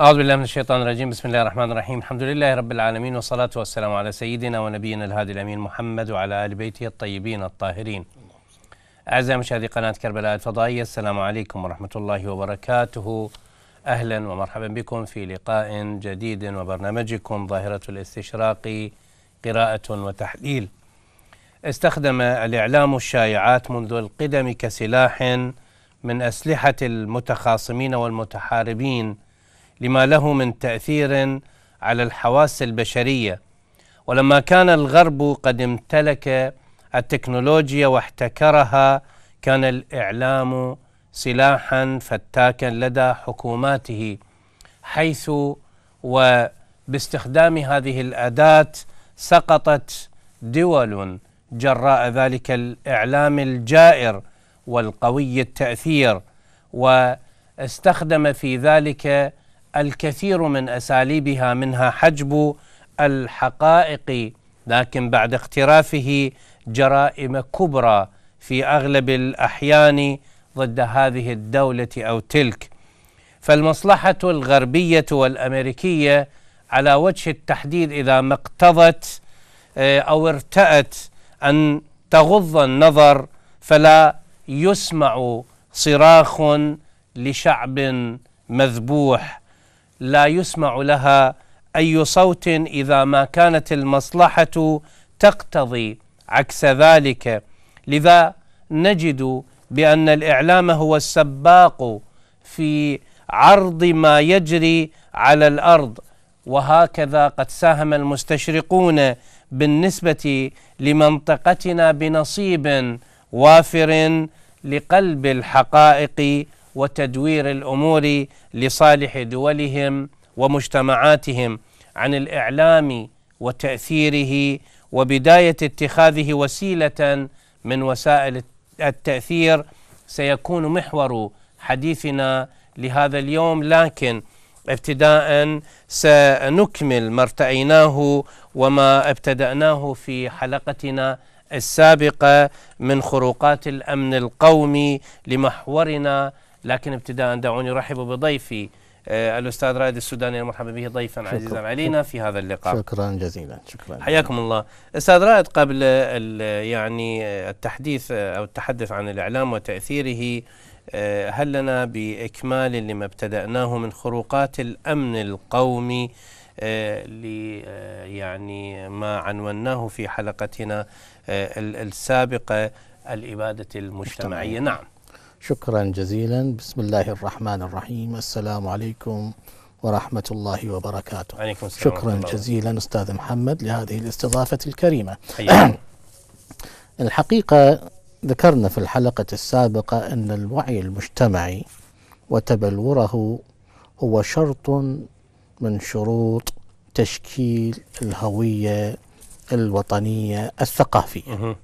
أعوذ بالله من الشيطان الرجيم بسم الله الرحمن الرحيم الحمد لله رب العالمين والصلاة والسلام على سيدنا ونبينا الهادي الأمين محمد وعلى آل بيته الطيبين الطاهرين أعزائي مشاهدي قناة كربلاء الفضائية السلام عليكم ورحمة الله وبركاته أهلا ومرحبا بكم في لقاء جديد وبرنامجكم ظاهرة الاستشراق قراءة وتحليل استخدم الإعلام الشائعات منذ القدم كسلاح من أسلحة المتخاصمين والمتحاربين لما له من تاثير على الحواس البشريه ولما كان الغرب قد امتلك التكنولوجيا واحتكرها كان الاعلام سلاحا فتاكا لدى حكوماته حيث وباستخدام هذه الاداه سقطت دول جراء ذلك الاعلام الجائر والقوي التاثير واستخدم في ذلك الكثير من اساليبها منها حجب الحقائق لكن بعد اقترافه جرائم كبرى في اغلب الاحيان ضد هذه الدوله او تلك فالمصلحه الغربيه والامريكيه على وجه التحديد اذا ما اقتضت آه، او ارتأت ان تغض النظر فلا يسمع صراخ لشعب مذبوح لا يسمع لها اي صوت اذا ما كانت المصلحه تقتضي عكس ذلك لذا نجد بان الاعلام هو السباق في عرض ما يجري على الارض وهكذا قد ساهم المستشرقون بالنسبه لمنطقتنا بنصيب وافر لقلب الحقائق وتدوير الامور لصالح دولهم ومجتمعاتهم عن الاعلام وتاثيره وبدايه اتخاذه وسيله من وسائل التاثير سيكون محور حديثنا لهذا اليوم لكن ابتداء سنكمل ما ارتأيناه وما ابتدأناه في حلقتنا السابقة من خروقات الأمن القومي لمحورنا لكن ابتداء دعوني ارحب بضيفي آه، الأستاذ رائد السوداني المرحب به ضيفا عزيزا علينا في هذا اللقاء شكرا جزيلا شكرا حياكم الله أستاذ رائد قبل يعني آه، التحديث آه، أو التحدث عن الإعلام وتأثيره هل لنا بإكمال لما ابتدأناه من خروقات الأمن القومي يعني ما عنوناه في حلقتنا السابقة الإبادة المجتمعية نعم شكرا جزيلا بسم الله الرحمن الرحيم السلام عليكم ورحمة الله وبركاته عليكم السلام شكرا الله. جزيلا أستاذ محمد لهذه الاستضافة الكريمة الحقيقة ذكرنا في الحلقة السابقة أن الوعي المجتمعي وتبلوره هو شرط من شروط تشكيل الهوية الوطنية الثقافية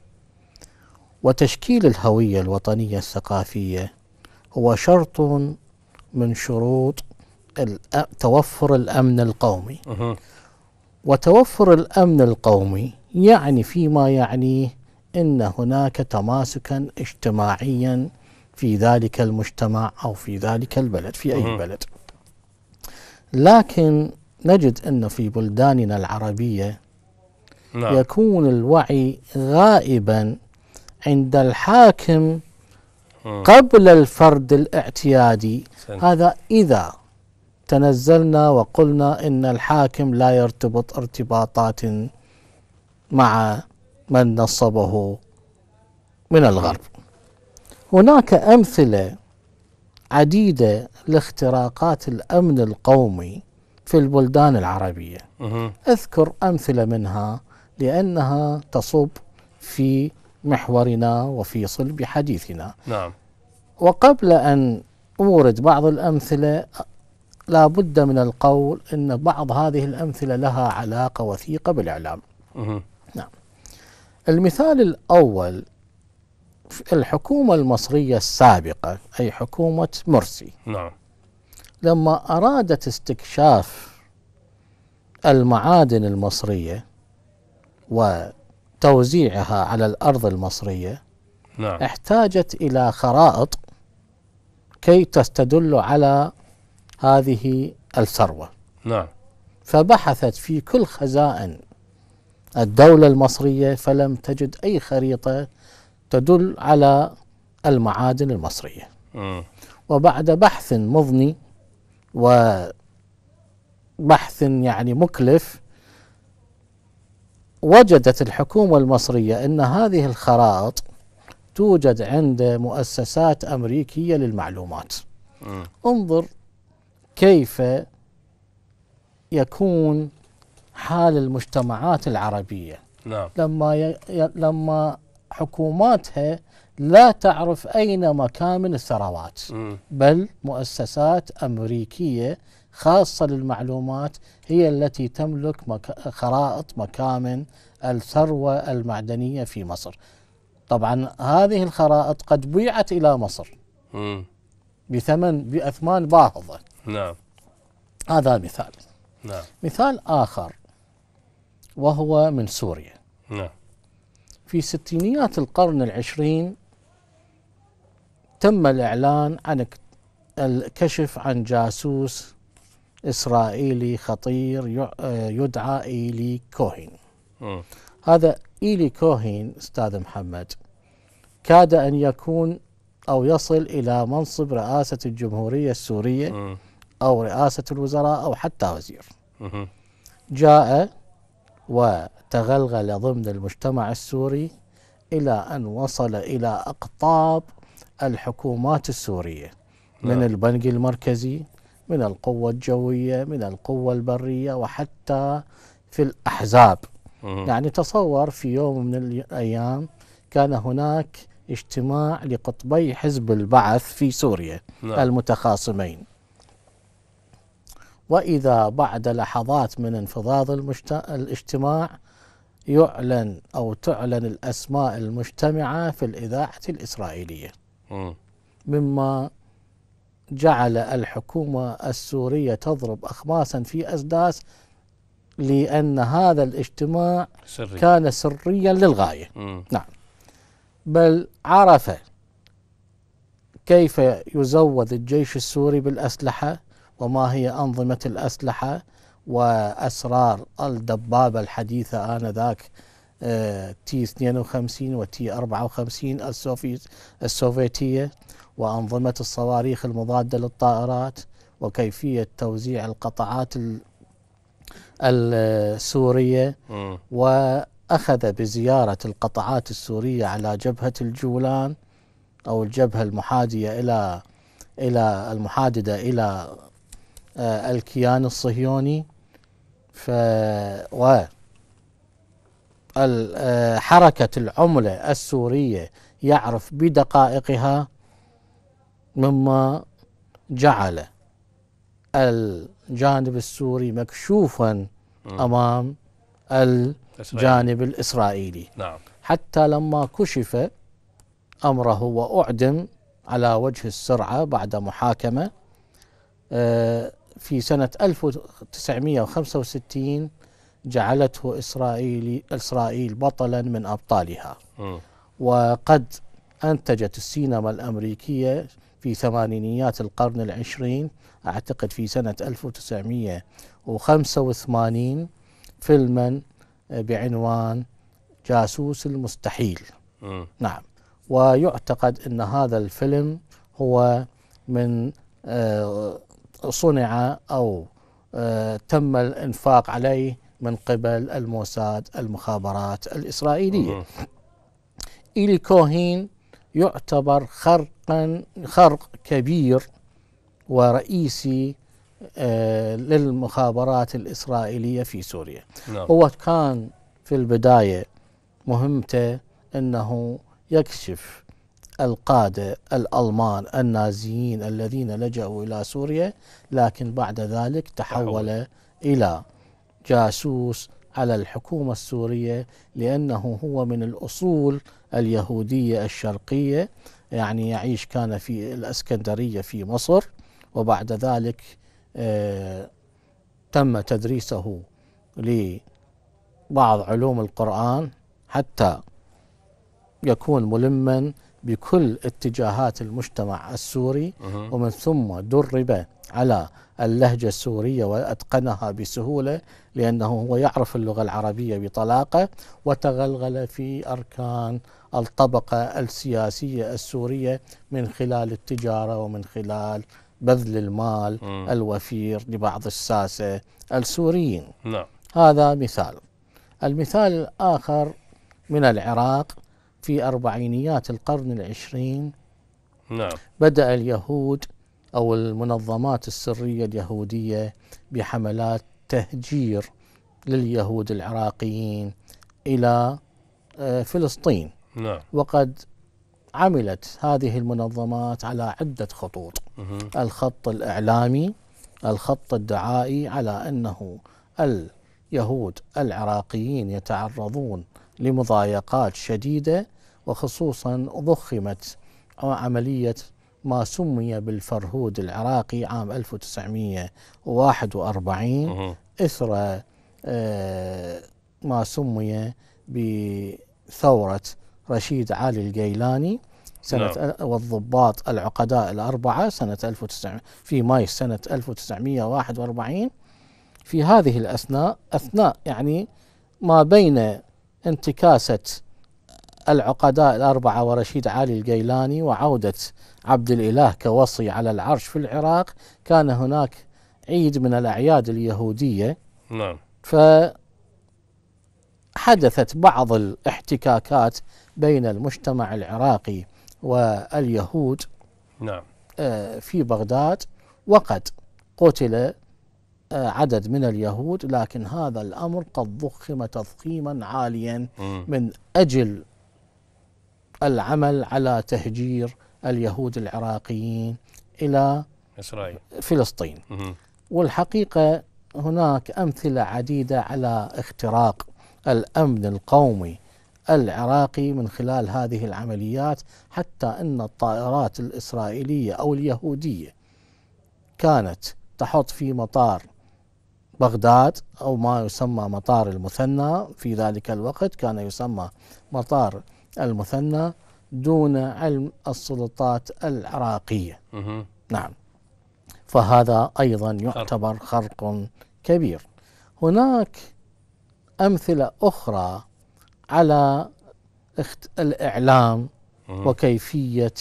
وتشكيل الهوية الوطنية الثقافية هو شرط من شروط توفر الأمن القومي وتوفر الأمن القومي يعني فيما يعنيه أن هناك تماسكا اجتماعيا في ذلك المجتمع أو في ذلك البلد في أي بلد لكن نجد أن في بلداننا العربية نعم. يكون الوعي غائبا عند الحاكم قبل الفرد الاعتيادي هذا إذا تنزلنا وقلنا إن الحاكم لا يرتبط ارتباطات مع من نصبه من الغرب هناك أمثلة عديدة لاختراقات الأمن القومي في البلدان العربية أذكر أمثلة منها لأنها تصب في محورنا وفي صلب حديثنا نعم وقبل أن أورد بعض الأمثلة لا بد من القول أن بعض هذه الأمثلة لها علاقة وثيقة بالإعلام نعم المثال الأول الحكومة المصرية السابقة أي حكومة مرسي نعم لما أرادت استكشاف المعادن المصرية و توزيعها على الأرض المصرية نعم. احتاجت إلى خرائط كي تستدل على هذه الثروة نعم فبحثت في كل خزائن الدولة المصرية فلم تجد أي خريطة تدل على المعادن المصرية م. وبعد بحث مضني وبحث يعني مكلف وجدت الحكومة المصرية أن هذه الخرائط توجد عند مؤسسات أمريكية للمعلومات م. انظر كيف يكون حال المجتمعات العربية نعم. لما لما حكوماتها لا تعرف أين مكامن الثروات م. بل مؤسسات أمريكية خاصة للمعلومات هي التي تملك مك... خرائط مكامن الثروة المعدنية في مصر طبعا هذه الخرائط قد بيعت إلى مصر م. بثمن بأثمان باهظة نعم هذا مثال نعم. مثال آخر وهو من سوريا نعم. في ستينيات القرن العشرين تم الإعلان عن الكشف عن جاسوس إسرائيلي خطير آه، يدعى إيلي كوهين هذا إيلي كوهين أستاذ محمد كاد أن يكون أو يصل إلى منصب رئاسة الجمهورية السورية أو رئاسة الوزراء أو حتى وزير جاء وتغلغل ضمن المجتمع السوري إلى أن وصل إلى أقطاب الحكومات السورية من نعم. البنك المركزي من القوة الجوية من القوة البرية وحتى في الأحزاب يعني تصور في يوم من الأيام كان هناك اجتماع لقطبي حزب البعث في سوريا نعم. المتخاصمين وإذا بعد لحظات من انفضاض المجت... الاجتماع يعلن أو تعلن الأسماء المجتمعة في الإذاعة الإسرائيلية مم. مما جعل الحكومة السورية تضرب أخماسا في أسداس لأن هذا الاجتماع سري. كان سريا للغاية مم. نعم بل عرف كيف يزود الجيش السوري بالأسلحة وما هي أنظمة الأسلحة وأسرار الدبابة الحديثة آنذاك تي 52 وتي 54 السوفيتية وأنظمة الصواريخ المضادة للطائرات وكيفية توزيع القطعات السورية وأخذ بزيارة القطعات السورية على جبهة الجولان أو الجبهة المحادية إلى إلى المحاددة إلى آه، الكيان الصهيوني ف و آه، حركة العملة السورية يعرف بدقائقها مما جعل الجانب السوري مكشوفا امام الجانب الاسرائيلي نعم. حتى لما كشف امره واعدم على وجه السرعه بعد محاكمه آه، في سنه 1965 جعلته اسرائيل اسرائيل بطلا من ابطالها وقد انتجت السينما الامريكيه في ثمانينيات القرن العشرين أعتقد في سنة 1985 فيلما بعنوان جاسوس المستحيل م. نعم ويعتقد أن هذا الفيلم هو من آه، صنع أو آه، تم الإنفاق عليه من قبل الموساد المخابرات الإسرائيلية إيلي كوهين يعتبر خرقا خرق كبير ورئيسي آه، للمخابرات الإسرائيلية في سوريا نعم. هو كان في البداية مهمته أنه يكشف القادة الألمان النازيين الذين لجأوا إلى سوريا لكن بعد ذلك تحول أحوال. إلى جاسوس على الحكومة السورية لأنه هو من الأصول اليهودية الشرقية يعني يعيش كان في الاسكندرية في مصر وبعد ذلك آه، تم تدريسه لبعض علوم القرآن حتى يكون ملما بكل اتجاهات المجتمع السوري ومن ثم درب على اللهجة السورية وأتقنها بسهولة لأنه هو يعرف اللغة العربية بطلاقة وتغلغل في أركان الطبقة السياسية السورية من خلال التجارة ومن خلال بذل المال م. الوفير لبعض الساسة السوريين نعم. هذا مثال المثال الآخر من العراق في أربعينيات القرن العشرين نعم. بدأ اليهود أو المنظمات السرية اليهودية بحملات تهجير لليهود العراقيين إلى آه، فلسطين نعم. وقد عملت هذه المنظمات على عدة خطوط مه. الخط الإعلامي الخط الدعائي على أنه اليهود العراقيين يتعرضون لمضايقات شديدة وخصوصا ضخمت عملية ما سمي بالفرهود العراقي عام 1941 إثر آه، ما سمي بثورة رشيد علي الجيلاني سنة نعم. والضباط العقداء الأربعة سنة 1900 في ماي سنة 1941 في هذه الأثناء أثناء يعني ما بين انتكاسة العقداء الأربعة ورشيد علي الجيلاني وعودة عبد الإله كوصي على العرش في العراق كان هناك عيد من الأعياد اليهودية نعم فحدثت بعض الاحتكاكات بين المجتمع العراقي واليهود نعم آه، في بغداد وقد قتل آه، عدد من اليهود لكن هذا الامر قد ضخم تضخيما عاليا من اجل العمل على تهجير اليهود العراقيين إلى إسرائيل فلسطين والحقيقة هناك أمثلة عديدة على اختراق الأمن القومي العراقي من خلال هذه العمليات حتى أن الطائرات الإسرائيلية أو اليهودية كانت تحط في مطار بغداد أو ما يسمى مطار المثنى في ذلك الوقت كان يسمى مطار المثنى دون علم السلطات العراقية نعم فهذا أيضا يعتبر خرق كبير هناك أمثلة أخرى على الإعلام وكيفية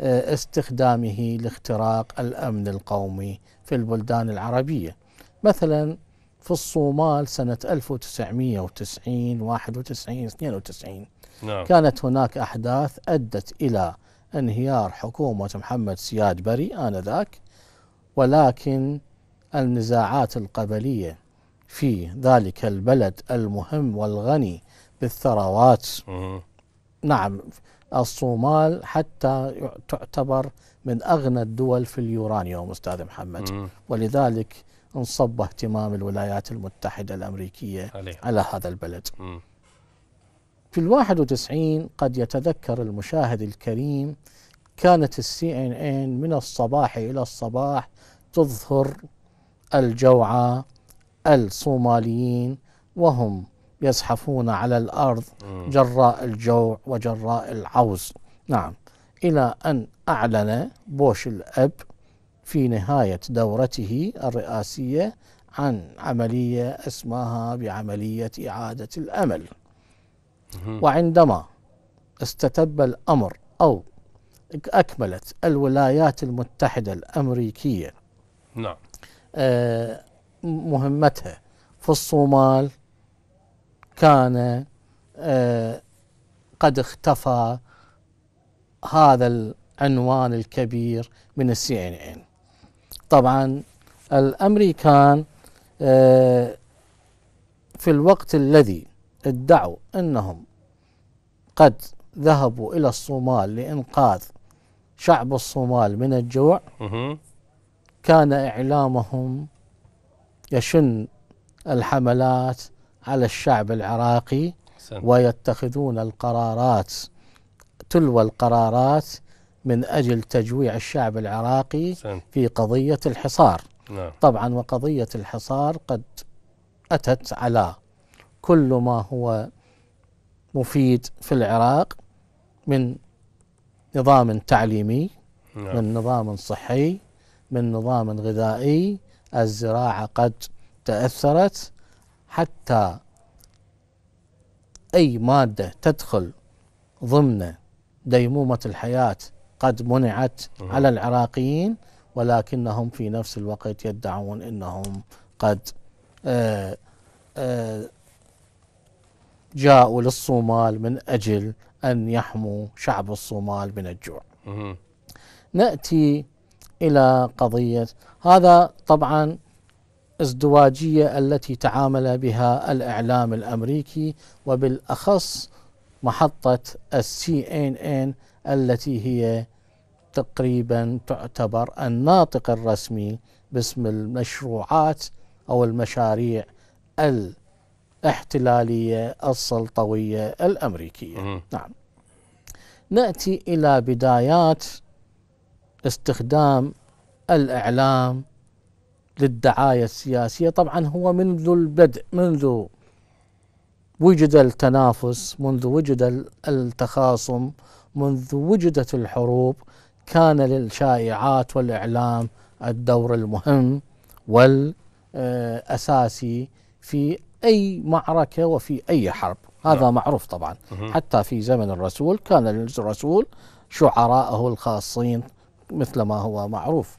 آه، استخدامه لاختراق الأمن القومي في البلدان العربية مثلا في الصومال سنة 1990 91 92 نعم. كانت هناك أحداث أدت إلى انهيار حكومة محمد سياد بري آنذاك ولكن النزاعات القبلية في ذلك البلد المهم والغني بالثروات نعم الصومال حتى تعتبر من أغنى الدول في اليورانيوم أستاذ محمد ولذلك انصب اهتمام الولايات المتحدة الأمريكية عليه. على هذا البلد في الواحد وتسعين قد يتذكر المشاهد الكريم كانت السي ان ان من الصباح إلى الصباح تظهر الجوعى الصوماليين وهم يزحفون على الأرض جراء الجوع وجراء العوز نعم إلى أن أعلن بوش الأب في نهاية دورته الرئاسية عن عملية اسماها بعملية إعادة الأمل وعندما استتب الأمر أو أكملت الولايات المتحدة الأمريكية نعم آه، مهمتها في الصومال كان آه، قد اختفى هذا العنوان الكبير من السي ان ان طبعا الامريكان آه، في الوقت الذي ادعوا انهم قد ذهبوا إلى الصومال لإنقاذ شعب الصومال من الجوع كان إعلامهم يشن الحملات على الشعب العراقي ويتخذون القرارات تلوى القرارات من أجل تجويع الشعب العراقي في قضية الحصار نعم. طبعا وقضية الحصار قد أتت على كل ما هو مفيد في العراق من نظام تعليمي نعم. من نظام صحي من نظام غذائي الزراعة قد تأثرت حتى أي مادة تدخل ضمن ديمومة الحياة قد منعت نعم. على العراقيين ولكنهم في نفس الوقت يدعون أنهم قد آآ آه، آآ آه، جاءوا للصومال من أجل أن يحموا شعب الصومال من الجوع نأتي إلى قضية هذا طبعا ازدواجية التي تعامل بها الإعلام الأمريكي وبالأخص محطة السي ان ان التي هي تقريبا تعتبر الناطق الرسمي باسم المشروعات أو المشاريع الاحتلالية السلطوية الأمريكية نعم نأتي إلى بدايات استخدام الإعلام للدعاية السياسية طبعا هو منذ البدء منذ وجد التنافس منذ وجد التخاصم منذ وجدت الحروب كان للشائعات والإعلام الدور المهم والأساسي في أي معركة وفي أي حرب هذا نعم. معروف طبعا مه. حتى في زمن الرسول كان الرسول شعراءه الخاصين مثل ما هو معروف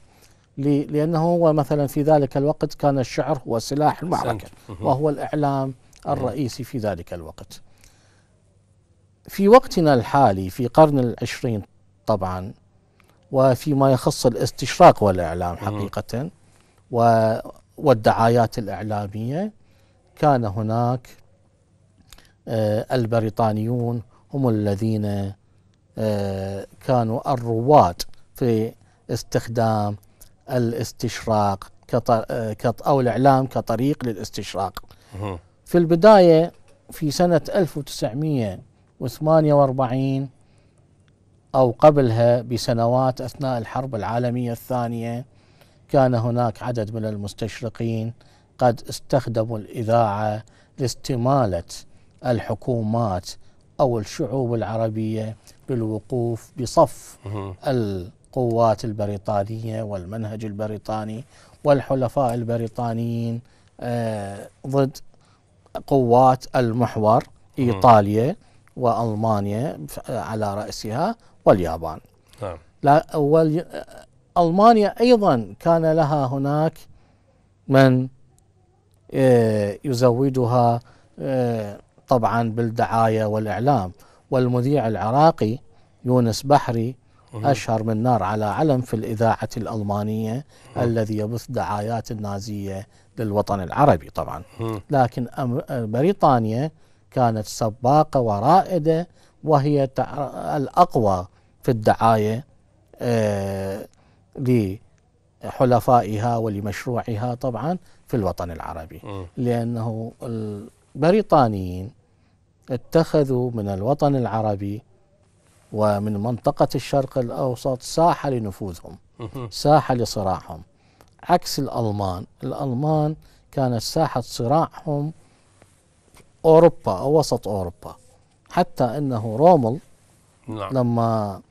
لأنه هو مثلا في ذلك الوقت كان الشعر هو سلاح المعركة وهو الإعلام الرئيسي في ذلك الوقت في وقتنا الحالي في قرن العشرين طبعا وفيما يخص الاستشراق والإعلام حقيقة والدعايات الإعلامية كان هناك آه، البريطانيون هم الذين آه، كانوا الرواد في استخدام الاستشراق آه، أو الإعلام كطريق للاستشراق في البداية في سنة 1948 أو قبلها بسنوات أثناء الحرب العالمية الثانية كان هناك عدد من المستشرقين قد استخدموا الإذاعة لاستمالة الحكومات أو الشعوب العربية بالوقوف بصف القوات البريطانية والمنهج البريطاني والحلفاء البريطانيين آه، ضد قوات المحور إيطاليا وألمانيا على رأسها واليابان نعم. لا ألمانيا أيضا كان لها هناك من آه، يزودها آه، طبعا بالدعاية والإعلام والمذيع العراقي يونس بحري أشهر من نار على علم في الإذاعة الألمانية الذي يبث دعايات النازية للوطن العربي طبعا لكن بريطانيا كانت سباقة ورائدة وهي الأقوى في الدعاية آه حلفائها ولمشروعها طبعا في الوطن العربي م. لأنه البريطانيين اتخذوا من الوطن العربي ومن منطقة الشرق الأوسط ساحة لنفوذهم ساحة لصراعهم عكس الألمان الألمان كانت ساحة صراعهم أوروبا أو وسط أوروبا حتى أنه رومل نعم. لما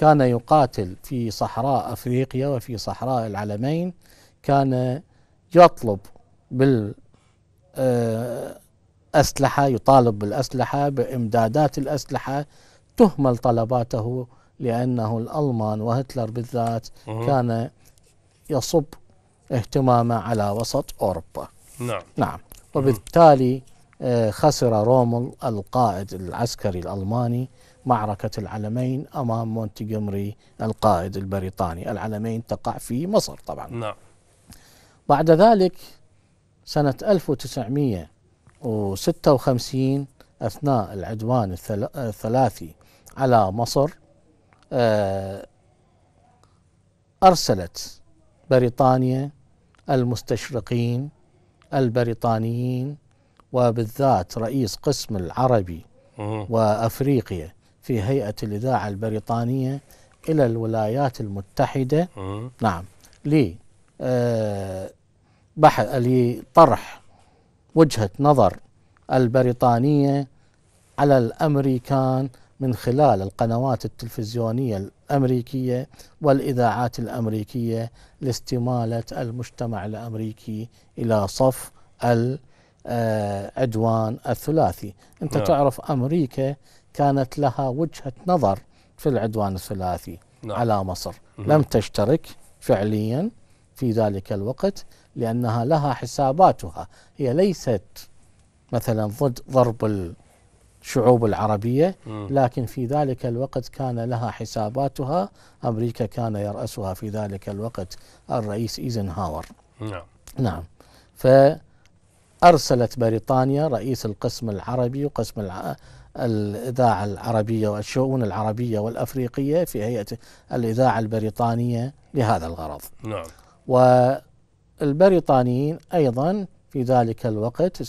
كان يقاتل في صحراء افريقيا وفي صحراء العلمين كان يطلب بال آه، أسلحة يطالب بالأسلحة بإمدادات الأسلحة تهمل طلباته لأنه الألمان وهتلر بالذات كان يصب اهتمامه على وسط أوروبا نعم نعم وبالتالي آه، خسر رومل القائد العسكري الألماني معركة العلمين أمام مونتجمري القائد البريطاني العلمين تقع في مصر طبعا نعم بعد ذلك سنة 1956 أثناء العدوان الثلاثي على مصر آه، أرسلت بريطانيا المستشرقين البريطانيين وبالذات رئيس قسم العربي وأفريقيا في هيئة الإذاعة البريطانية إلى الولايات المتحدة نعم. أه. نعم لي آه لطرح وجهة نظر البريطانية على الأمريكان من خلال القنوات التلفزيونية الأمريكية والإذاعات الأمريكية لاستمالة المجتمع الأمريكي إلى صف العدوان آه، الثلاثي أنت نعم. تعرف أمريكا كانت لها وجهة نظر في العدوان الثلاثي نعم. على مصر مم. لم تشترك فعليا في ذلك الوقت لأنها لها حساباتها هي ليست مثلا ضد ضرب الشعوب العربية لكن في ذلك الوقت كان لها حساباتها أمريكا كان يرأسها في ذلك الوقت الرئيس إيزنهاور نعم نعم فأرسلت بريطانيا رئيس القسم العربي وقسم الع... الإذاعة العربية والشؤون العربية والأفريقية في هيئة الإذاعة البريطانية لهذا الغرض نعم والبريطانيين أيضا في ذلك الوقت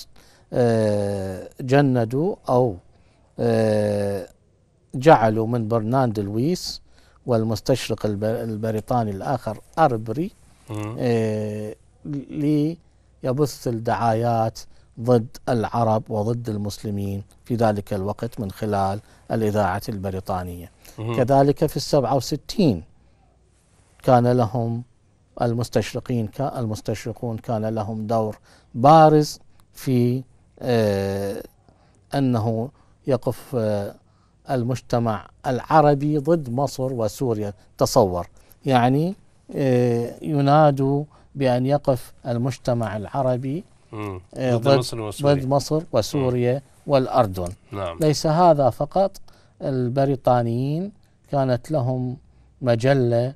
آه، جندوا أو آه، جعلوا من برناند لويس والمستشرق البريطاني الآخر أربري آه، ليبث الدعايات ضد العرب وضد المسلمين في ذلك الوقت من خلال الإذاعة البريطانية كذلك في السبعة وستين كان لهم المستشرقين المستشرقون كان لهم دور بارز في آه، أنه يقف آه، المجتمع العربي ضد مصر وسوريا تصور يعني آه، ينادوا بأن يقف المجتمع العربي آه، ضد مصر وسوريا, ضد مصر وسوريا والأردن نعم. ليس هذا فقط البريطانيين كانت لهم مجلة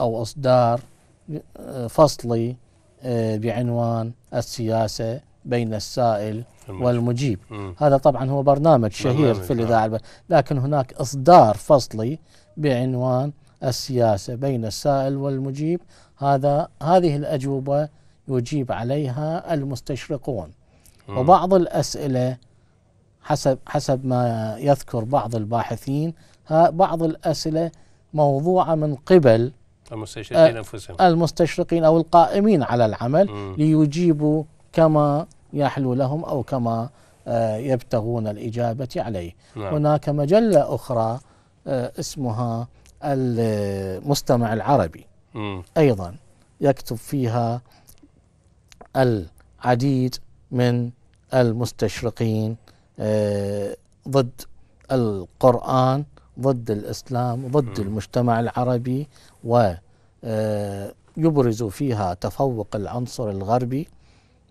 أو إصدار آه، فصلي آه، بعنوان السياسة بين السائل والمجيب مم. هذا طبعا هو برنامج شهير في نعم. الإذاعة نعم. لكن هناك إصدار فصلي بعنوان السياسة بين السائل والمجيب هذا هذه الأجوبة يجيب عليها المستشرقون وبعض الأسئلة حسب حسب ما يذكر بعض الباحثين بعض الأسئلة موضوعة من قبل المستشرقين آه، أنفسهم المستشرقين أو القائمين على العمل ليجيبوا كما يحلو لهم أو كما آه، يبتغون الإجابة عليه نعم. هناك مجلة أخرى آه، اسمها المستمع العربي م. أيضا يكتب فيها العديد من المستشرقين آه، ضد القرآن ضد الإسلام ضد المجتمع العربي ويبرز آه، فيها تفوق العنصر الغربي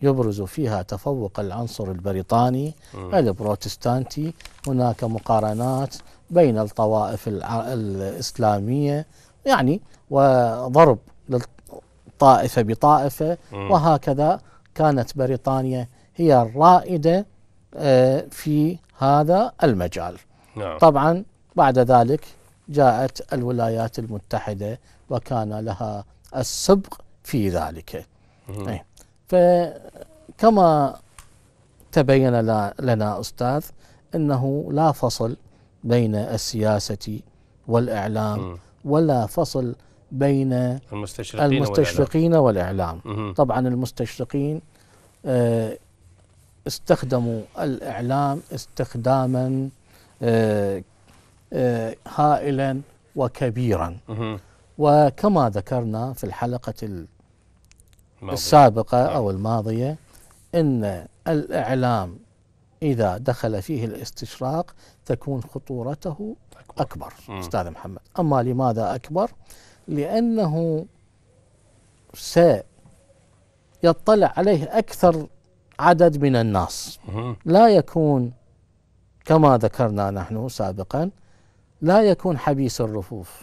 يبرز فيها تفوق العنصر البريطاني البروتستانتي هناك مقارنات بين الطوائف الإسلامية يعني وضرب طائفه بطائفه وهكذا كانت بريطانيا هي الرائده آه، في هذا المجال. نعم. طبعا بعد ذلك جاءت الولايات المتحده وكان لها السبق في ذلك. إيه. فكما تبين لنا استاذ انه لا فصل بين السياسه والاعلام ولا فصل بين المستشرقين, المستشرقين والإعلام, والإعلام. طبعا المستشرقين آه، استخدموا الإعلام استخداما آه، آه، هائلا وكبيرا وكما ذكرنا في الحلقة السابقة نعم. أو الماضية أن الإعلام إذا دخل فيه الاستشراق تكون خطورته أكبر, أكبر. أستاذ محمد أما لماذا أكبر؟ لأنه سيطلع عليه أكثر عدد من الناس لا يكون كما ذكرنا نحن سابقا لا يكون حبيس الرفوف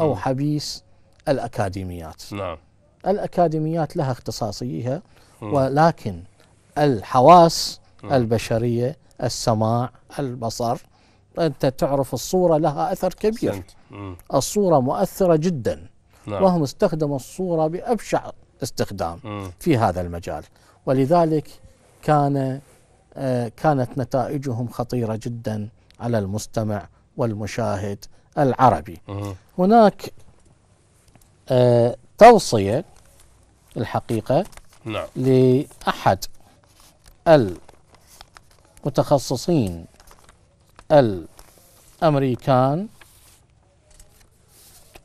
أو نعم. حبيس الأكاديميات نعم الأكاديميات لها اختصاصيها ولكن الحواس البشرية السماع البصر أنت تعرف الصورة لها أثر كبير الصورة مؤثرة جدا نعم. وهم استخدموا الصورة بأبشع استخدام مم. في هذا المجال ولذلك كان آه، كانت نتائجهم خطيرة جدا على المستمع والمشاهد العربي مم. هناك آه، توصية الحقيقة نعم. لأحد المتخصصين الأمريكان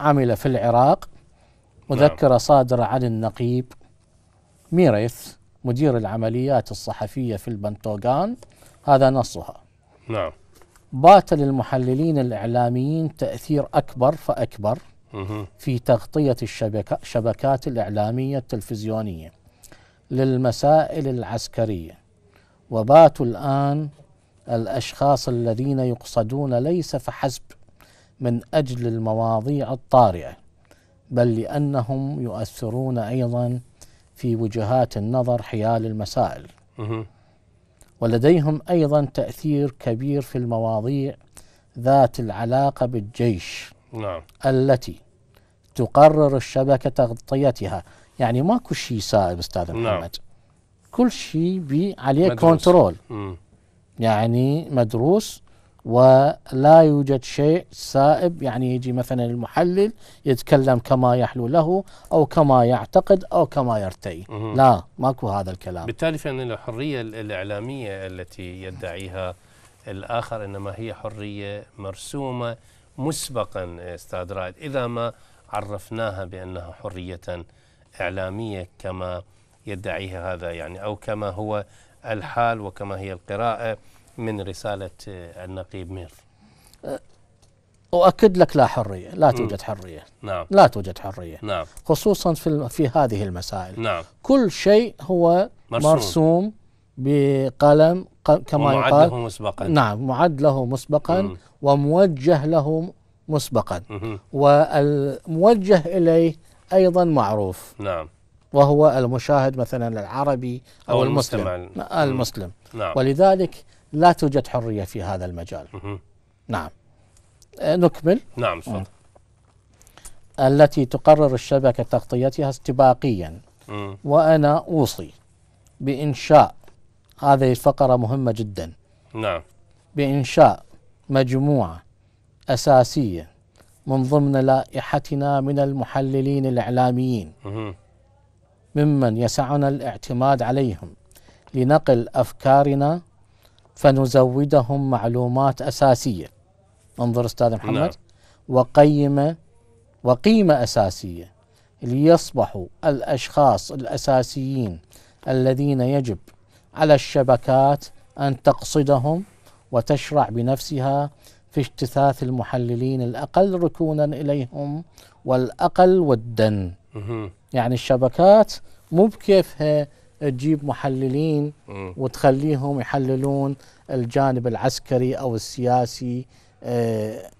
عمل في العراق مذكرة نعم. صادرة عن النقيب ميريث مدير العمليات الصحفية في البنتوغان هذا نصها نعم بات للمحللين الإعلاميين تأثير أكبر فأكبر في تغطية الشبكة الشبكات الإعلامية التلفزيونية للمسائل العسكرية وباتوا الآن الأشخاص الذين يقصدون ليس فحسب من أجل المواضيع الطارئة بل لأنهم يؤثرون أيضا في وجهات النظر حيال المسائل ولديهم أيضا تأثير كبير في المواضيع ذات العلاقة بالجيش نعم. التي تقرر الشبكة تغطيتها يعني ماكو شيء سائب أستاذ نعم. محمد نعم. كل شيء عليه كنترول يعني مدروس ولا يوجد شيء سائب يعني يجي مثلا المحلل يتكلم كما يحلو له او كما يعتقد او كما يرتئي لا ماكو هذا الكلام بالتالي فان الحريه الاعلاميه التي يدعيها الاخر انما هي حريه مرسومه مسبقا استاذ رائد اذا ما عرفناها بانها حريه اعلاميه كما يدعيها هذا يعني او كما هو الحال وكما هي القراءه من رسالة آه، النقيب مير أه، أؤكد لك لا حرية لا توجد حرية نعم. لا توجد حرية نعم. خصوصا في, في هذه المسائل نعم. كل شيء هو مرسوم, مرسوم بقلم كما ومعد يقال له مسبقا نعم معد له مسبقا م. وموجه له مسبقا م. والموجه إليه أيضا معروف نعم وهو المشاهد مثلا العربي أو, أو المسلم المسلم, المسلم. نعم. ولذلك لا توجد حرية في هذا المجال نعم آه، نكمل نعم تفضل آه. التي تقرر الشبكة تغطيتها استباقيا وأنا أوصي بإنشاء هذه الفقرة مهمة جدا نعم بإنشاء مجموعة أساسية من ضمن لائحتنا من المحللين الإعلاميين ممن يسعنا الاعتماد عليهم لنقل أفكارنا فنزودهم معلومات أساسية انظر أستاذ محمد نعم. وقيمة وقيمة أساسية ليصبحوا الأشخاص الأساسيين الذين يجب على الشبكات أن تقصدهم وتشرع بنفسها في اجتثاث المحللين الأقل ركونا إليهم والأقل ودا يعني الشبكات مو بكيفها تجيب محللين وتخليهم يحللون الجانب العسكري او السياسي آه،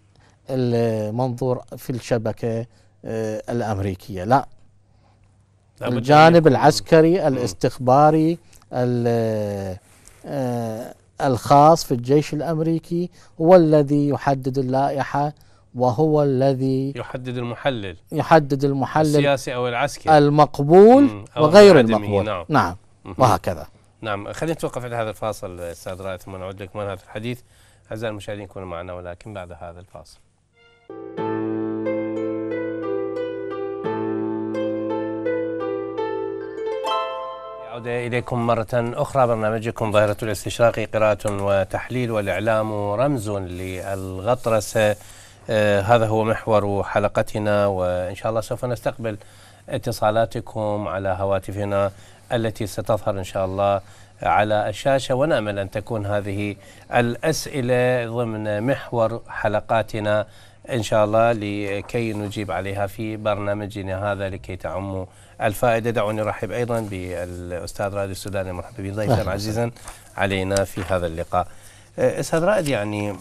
المنظور في الشبكه آه، الامريكيه لا الجانب العسكري الاستخباري آه، الخاص في الجيش الامريكي هو الذي يحدد اللائحه وهو الذي يحدد المحلل يحدد المحلل السياسي أو العسكري المقبول أو وغير المقبول نعم, نعم وهكذا نعم خلينا نتوقف عند هذا الفاصل استاذ رائد ثم نعود لكم هذا الحديث اعزائي المشاهدين كونوا معنا ولكن بعد هذا الفاصل. عودة إليكم مرة أخرى برنامجكم ظاهرة الاستشراق قراءة وتحليل والإعلام رمز للغطرسة آه، هذا هو محور حلقتنا وإن شاء الله سوف نستقبل اتصالاتكم على هواتفنا التي ستظهر إن شاء الله على الشاشة ونأمل أن تكون هذه الأسئلة ضمن محور حلقاتنا إن شاء الله لكي نجيب عليها في برنامجنا هذا لكي تعم الفائدة دعوني أرحب أيضا بالأستاذ رائد السوداني مرحبا ضيفا عزيزا علينا في هذا اللقاء آه، أستاذ رائد يعني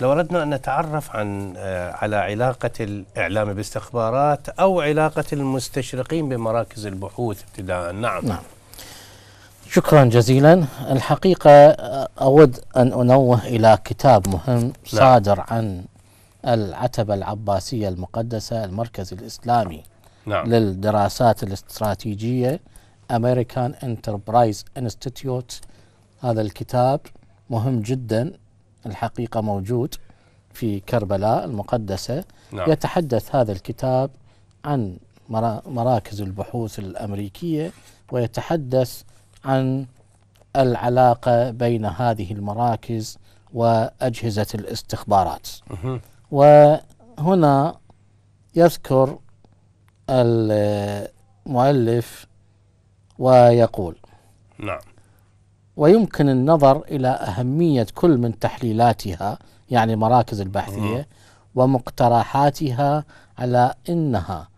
لو أردنا أن نتعرف عن آه، على علاقة الإعلام باستخبارات أو علاقة المستشرقين بمراكز البحوث ابتداء نعم نعم شكرا جزيلا الحقيقة آه، أود أن أنوه إلى كتاب مهم نعم. صادر نعم. عن العتبة العباسية المقدسة المركز الإسلامي نعم. للدراسات الاستراتيجية American Enterprise Institute هذا الكتاب مهم جدا الحقيقة موجود في كربلاء المقدسة نعم. يتحدث هذا الكتاب عن مراكز البحوث الأمريكية ويتحدث عن العلاقة بين هذه المراكز وأجهزة الاستخبارات وهنا يذكر المؤلف ويقول نعم ويمكن النظر إلى أهمية كل من تحليلاتها يعني مراكز البحثية ومقترحاتها على أنها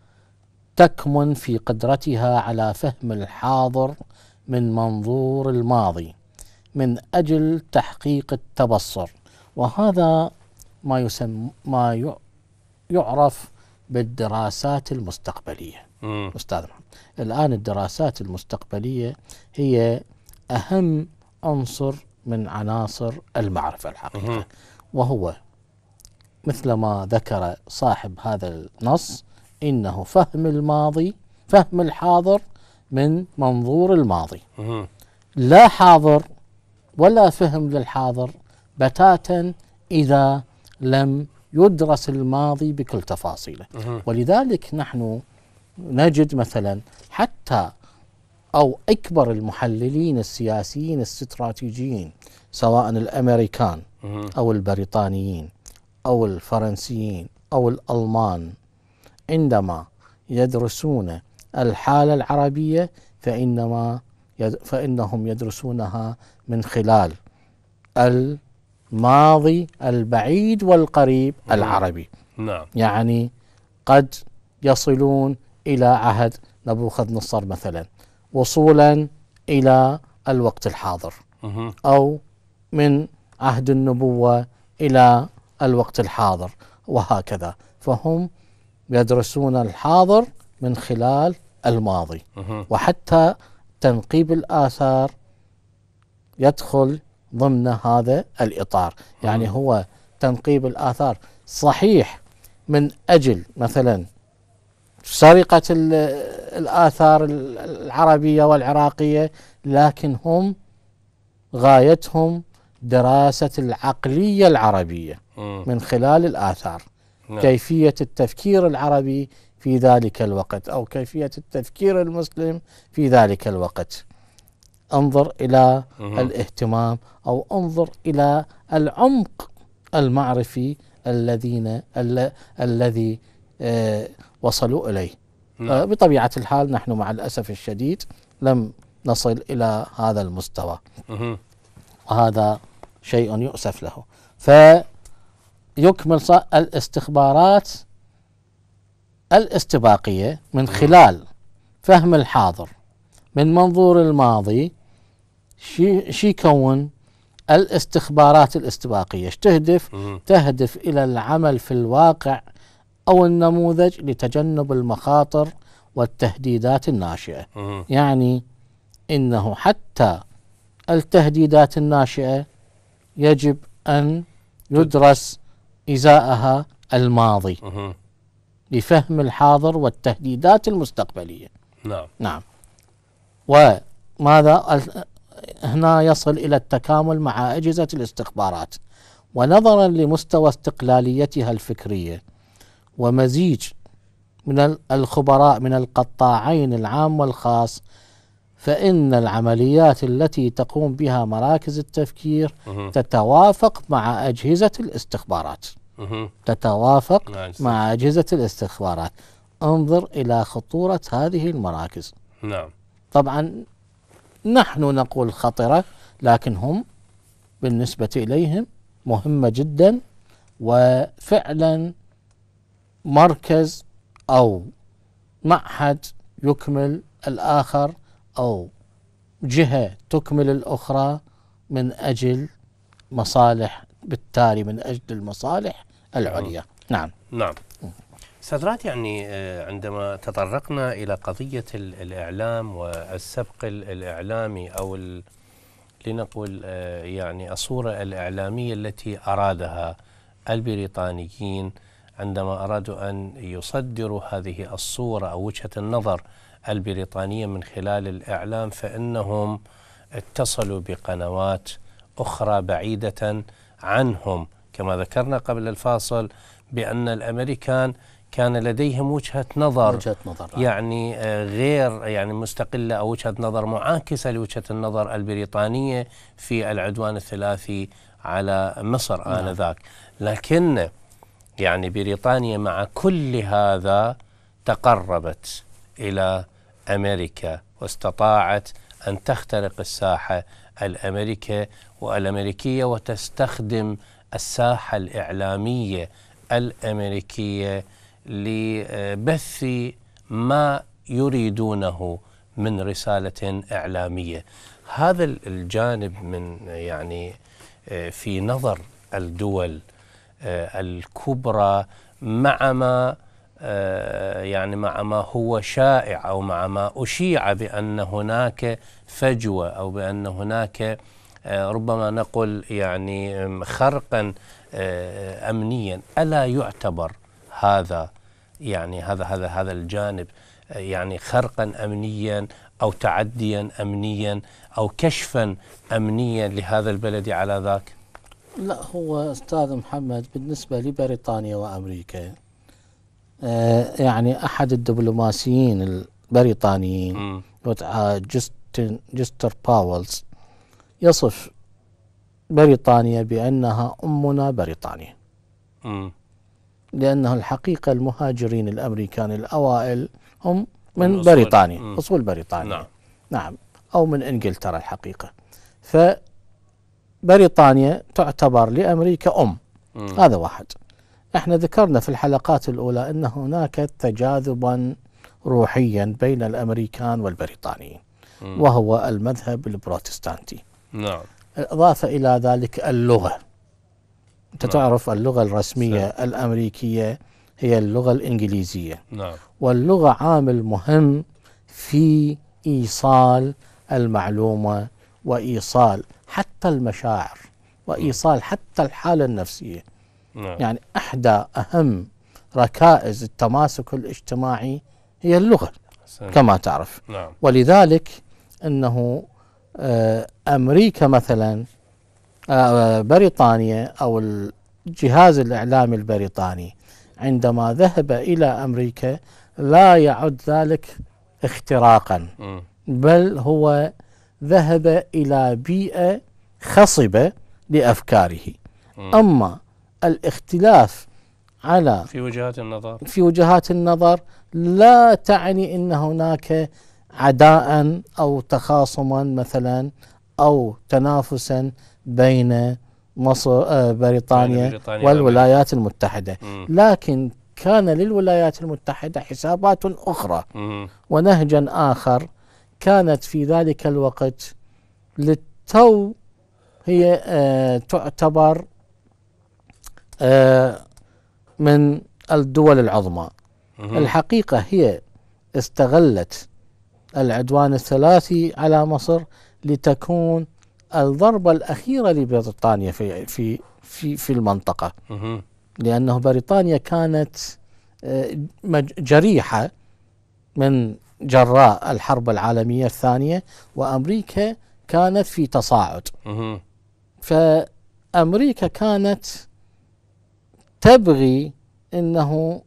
تكمن في قدرتها على فهم الحاضر من منظور الماضي من أجل تحقيق التبصر وهذا ما يسم ما يعرف بالدراسات المستقبلية أستاذ الآن الدراسات المستقبلية هي أهم عنصر من عناصر المعرفة الحقيقة وهو مثل ما ذكر صاحب هذا النص إنه فهم الماضي فهم الحاضر من منظور الماضي لا حاضر ولا فهم للحاضر بتاتا إذا لم يدرس الماضي بكل تفاصيله ولذلك نحن نجد مثلا حتى أو أكبر المحللين السياسيين الاستراتيجيين سواء الأمريكان أو البريطانيين أو الفرنسيين أو الألمان عندما يدرسون الحالة العربية فإنما يد فإنهم يدرسونها من خلال الماضي البعيد والقريب العربي نعم. يعني قد يصلون إلى عهد نبوخذ نصر مثلا وصولا إلى الوقت الحاضر أو من عهد النبوة إلى الوقت الحاضر وهكذا فهم يدرسون الحاضر من خلال الماضي وحتى تنقيب الآثار يدخل ضمن هذا الإطار يعني هو تنقيب الآثار صحيح من أجل مثلا سرقة الآثار العربية والعراقية لكن هم غايتهم دراسة العقلية العربية من خلال الآثار نعم. كيفية التفكير العربي في ذلك الوقت أو كيفية التفكير المسلم في ذلك الوقت انظر إلى الاهتمام أو انظر إلى العمق المعرفي الذين الذي آه، وصلوا إليه نعم. آه، بطبيعة الحال نحن مع الأسف الشديد لم نصل إلى هذا المستوى مه. وهذا شيء يؤسف له فيكمل الاستخبارات الاستباقية من نعم. خلال فهم الحاضر من منظور الماضي شي, شي يكون الاستخبارات الاستباقية ايش تهدف؟ تهدف إلى العمل في الواقع أو النموذج لتجنب المخاطر والتهديدات الناشئة يعني إنه حتى التهديدات الناشئة يجب أن يدرس إزاءها الماضي لفهم الحاضر والتهديدات المستقبلية نعم نعم وماذا هنا يصل إلى التكامل مع أجهزة الاستخبارات ونظرا لمستوى استقلاليتها الفكريه ومزيج من الخبراء من القطاعين العام والخاص فإن العمليات التي تقوم بها مراكز التفكير تتوافق مع أجهزة الاستخبارات تتوافق نعم. مع أجهزة الاستخبارات انظر إلى خطورة هذه المراكز نعم طبعا نحن نقول خطرة لكن هم بالنسبة إليهم مهمة جدا وفعلا مركز أو معهد يكمل الآخر أو جهة تكمل الأخرى من أجل مصالح بالتالي من أجل المصالح العليا آه. نعم نعم سدرات يعني آه، عندما تطرقنا إلى قضية الإعلام والسبق الإعلامي أو لنقول آه، يعني الصورة الإعلامية التي أرادها البريطانيين عندما أرادوا أن يصدروا هذه الصورة أو وجهة النظر البريطانية من خلال الإعلام فإنهم اتصلوا بقنوات أخرى بعيدة عنهم كما ذكرنا قبل الفاصل بأن الأمريكان كان لديهم وجهة نظر وجهة نظر يعني آه، غير يعني مستقلة أو وجهة نظر معاكسة لوجهة النظر البريطانية في العدوان الثلاثي على مصر نعم. آنذاك لكن يعني بريطانيا مع كل هذا تقربت الى امريكا واستطاعت ان تخترق الساحه الامريكيه والامريكيه وتستخدم الساحه الاعلاميه الامريكيه لبث ما يريدونه من رساله اعلاميه هذا الجانب من يعني آه، في نظر الدول آه، الكبرى مع ما آه، يعني مع ما هو شائع او مع ما اشيع بان هناك فجوه او بان هناك آه، ربما نقول يعني خرقا امنيا الا يعتبر هذا يعني هذا هذا هذا الجانب يعني خرقا امنيا او تعديا امنيا او كشفا امنيا لهذا البلد على ذاك لا هو أستاذ محمد بالنسبة لبريطانيا وأمريكا آه، يعني أحد الدبلوماسيين البريطانيين آه، جستن جستر باولز يصف بريطانيا بأنها أمنا بريطانيا لأنه الحقيقة المهاجرين الأمريكان الأوائل هم من, بريطانيا أصول بريطانيا نعم. نعم أو من إنجلترا الحقيقة ف بريطانيا تعتبر لأمريكا أم م. هذا واحد احنا ذكرنا في الحلقات الأولى أن هناك تجاذبا روحيا بين الأمريكان والبريطانيين وهو المذهب البروتستانتي نعم إضافة إلى ذلك اللغة أنت نعم. تعرف اللغة الرسمية سي. الأمريكية هي اللغة الإنجليزية نعم. واللغة عامل مهم في إيصال المعلومة وإيصال حتى المشاعر وإيصال حتى الحالة النفسية نعم. يعني أحدى أهم ركائز التماسك الاجتماعي هي اللغة سنة. كما تعرف نعم. ولذلك أنه آه، أمريكا مثلا آه، بريطانيا أو الجهاز الإعلامي البريطاني عندما ذهب إلى أمريكا لا يعد ذلك اختراقا م. بل هو ذهب إلى بيئة خصبة لأفكاره أما الاختلاف على في وجهات النظر في وجهات النظر لا تعني أن هناك عداء أو تخاصما مثلا أو تنافسا بين مصر آه، بريطانيا, بريطانيا والولايات بريطانيا. المتحدة لكن كان للولايات المتحدة حسابات أخرى ونهجا آخر كانت في ذلك الوقت للتو هي آه تعتبر آه من الدول العظمى الحقيقة هي استغلت العدوان الثلاثي على مصر لتكون الضربة الأخيرة لبريطانيا في في في في المنطقة لأنه بريطانيا كانت آه، جريحة من جراء الحرب العالمية الثانية وأمريكا كانت في تصاعد فأمريكا كانت تبغي أنه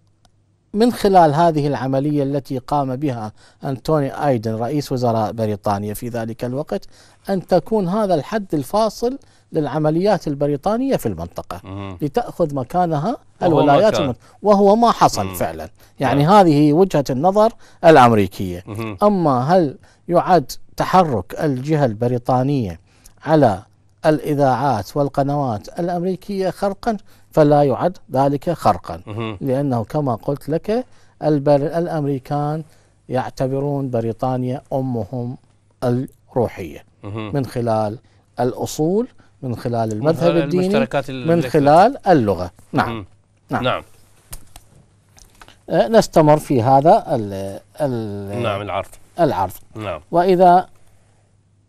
من خلال هذه العملية التي قام بها أنتوني آيدن رئيس وزراء بريطانيا في ذلك الوقت أن تكون هذا الحد الفاصل للعمليات البريطانية في المنطقة مم. لتأخذ مكانها الولايات المتحدة وهو ما حصل مم. فعلا نعم. يعني مم. هذه وجهة النظر الأمريكية مم. أما هل يعد تحرك الجهة البريطانية على الإذاعات والقنوات الأمريكية خرقا فلا يعد ذلك خرقا مم. لأنه كما قلت لك البر... الأمريكان يعتبرون بريطانيا أمهم الروحية من خلال الأصول من خلال المذهب الديني من خلال اللغة نعم نعم, نعم. آه، نستمر في هذا الـ الـ نعم العرض العرض نعم وإذا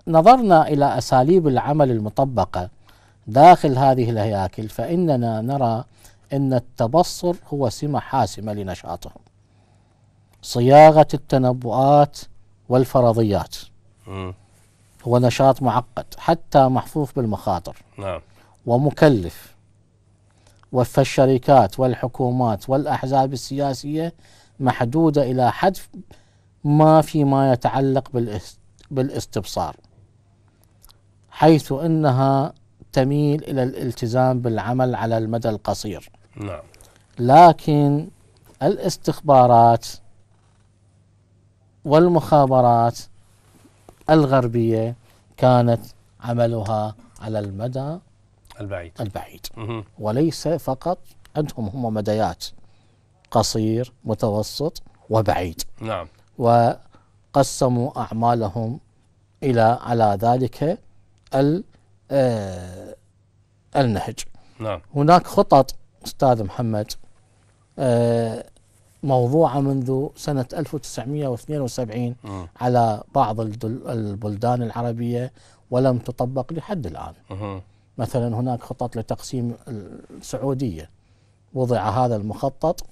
نظرنا إلى أساليب العمل المطبقة داخل هذه الهياكل فإننا نرى أن التبصر هو سمة حاسمة لنشاطهم صياغة التنبؤات والفرضيات م. هو نشاط معقد حتى محفوف بالمخاطر نعم ومكلف فالشركات والحكومات والأحزاب السياسية محدودة إلى حد ما فيما يتعلق بالاستبصار حيث أنها تميل إلى الالتزام بالعمل على المدى القصير نعم لكن الاستخبارات والمخابرات الغربية كانت عملها على المدى البعيد البعيد وليس فقط عندهم هم مديات قصير متوسط وبعيد نعم وقسموا أعمالهم إلى على ذلك ال آه، النهج نعم. هناك خطط أستاذ محمد آه، موضوعة منذ سنة 1972 أه. على بعض البلدان العربية ولم تطبق لحد الآن أه. مثلا هناك خطط لتقسيم السعودية وضع هذا المخطط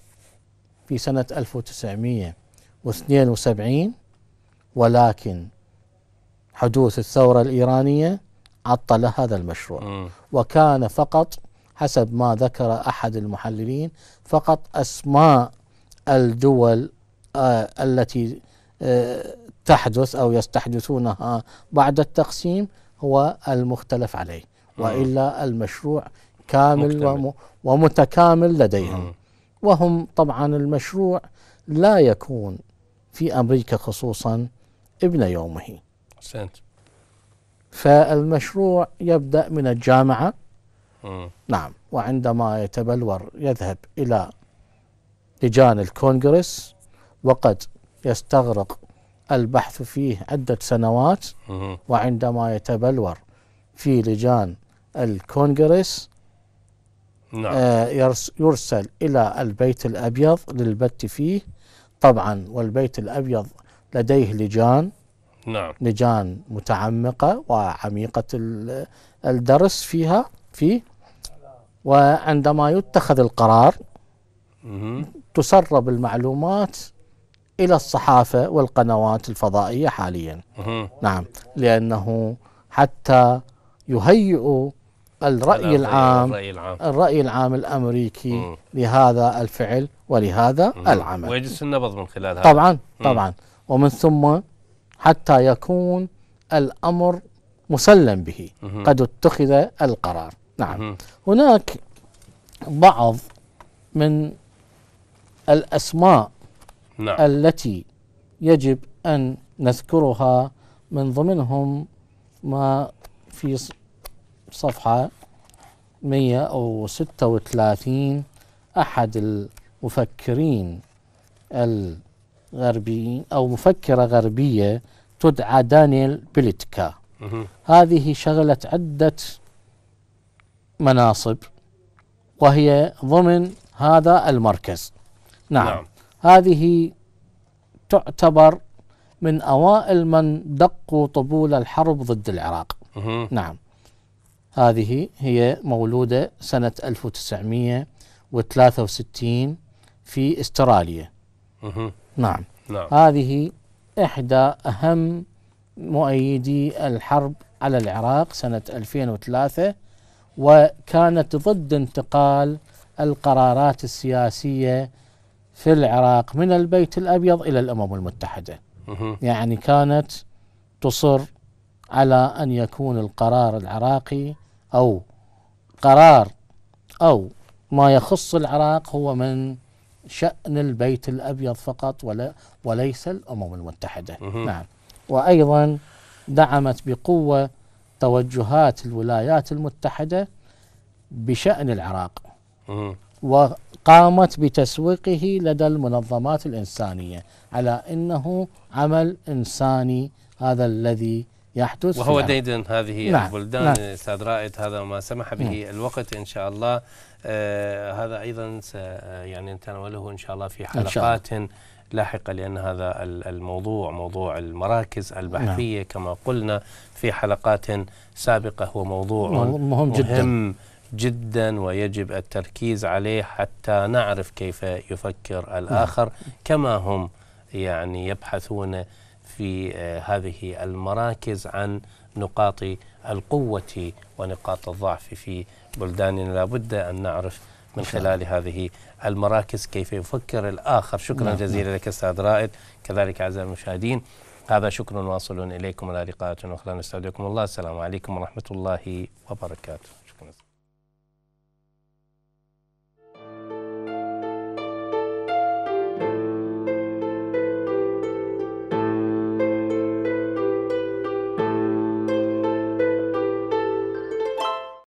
في سنة 1972 ولكن حدوث الثورة الإيرانية عطل هذا المشروع أه. وكان فقط حسب ما ذكر أحد المحللين فقط أسماء الدول آه، التي آه، تحدث أو يستحدثونها بعد التقسيم هو المختلف عليه وإلا المشروع كامل ومتكامل لديهم وهم طبعا المشروع لا يكون في أمريكا خصوصا ابن يومه فالمشروع يبدأ من الجامعة نعم وعندما يتبلور يذهب إلى لجان الكونغرس وقد يستغرق البحث فيه عدة سنوات وعندما يتبلور في لجان الكونغرس نعم. آه، يرسل إلى البيت الأبيض للبت فيه طبعا والبيت الأبيض لديه لجان نعم. لجان متعمقة وعميقة الدرس فيها فيه وعندما يتخذ القرار تسرب المعلومات الى الصحافه والقنوات الفضائيه حاليا. نعم لانه حتى يهيئوا الرأي العام, الرأي العام الرأي العام الأمريكي لهذا الفعل ولهذا العمل ويجلس النبض من خلال هذا طبعا طبعا ومن ثم حتى يكون الأمر مسلم به قد اتخذ القرار نعم هناك بعض من الأسماء نعم. التي يجب أن نذكرها من ضمنهم ما في صفحة 136 أحد المفكرين الغربيين أو مفكرة غربية تدعى دانيل بليتكا هذه شغلت عدة مناصب وهي ضمن هذا المركز نعم, نعم. هذه تعتبر من أوائل من دقوا طبول الحرب ضد العراق مه. نعم هذه هي مولودة سنة 1963 في استراليا مه. نعم. نعم هذه إحدى أهم مؤيدي الحرب على العراق سنة 2003 وكانت ضد انتقال القرارات السياسية في العراق من البيت الأبيض إلى الأمم المتحدة يعني كانت تصر على أن يكون القرار العراقي أو قرار أو ما يخص العراق هو من شأن البيت الأبيض فقط ولا وليس الأمم المتحدة نعم وأيضا دعمت بقوة توجهات الولايات المتحدة بشأن العراق قامت بتسويقه لدى المنظمات الإنسانية على أنه عمل إنساني هذا الذي يحدث وهو ديدن هذه نعم البلدان نعم استاذ رائد هذا ما سمح به نعم الوقت ان شاء الله آه هذا ايضا آه، يعني نتناوله ان شاء الله في حلقات الله. لاحقه لان هذا الموضوع موضوع المراكز البحثيه نعم كما قلنا في حلقات سابقه هو موضوع مهم, مهم جدا مهم جدا ويجب التركيز عليه حتى نعرف كيف يفكر الآخر كما هم يعني يبحثون في آه، هذه المراكز عن نقاط القوة ونقاط الضعف في بلداننا لابد أن نعرف من خلال هذه المراكز كيف يفكر الآخر شكرا نعم، نعم. جزيلا لك أستاذ رائد كذلك أعزائي المشاهدين هذا شكر واصل إليكم إلى لقاءات أخرى نستودعكم الله السلام عليكم ورحمة الله وبركاته